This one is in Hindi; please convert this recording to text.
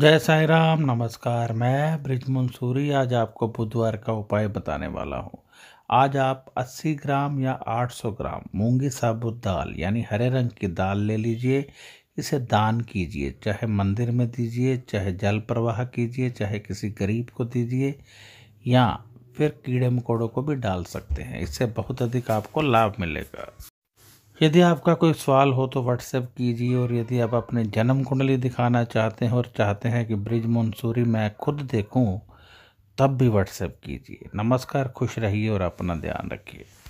जय साई राम नमस्कार मैं ब्रिज मंसूरी आज आपको बुधवार का उपाय बताने वाला हूँ आज आप 80 ग्राम या 800 ग्राम मूंगी साबुत दाल यानी हरे रंग की दाल ले लीजिए इसे दान कीजिए चाहे मंदिर में दीजिए चाहे जल प्रवाह कीजिए चाहे किसी गरीब को दीजिए या फिर कीड़े मकोड़ों को भी डाल सकते हैं इससे बहुत अधिक आपको लाभ मिलेगा यदि आपका कोई सवाल हो तो व्हाट्सएप कीजिए और यदि आप अपने जन्म कुंडली दिखाना चाहते हैं और चाहते हैं कि ब्रिज मंसूरी मैं खुद देखूं तब भी व्हाट्सएप कीजिए नमस्कार खुश रहिए और अपना ध्यान रखिए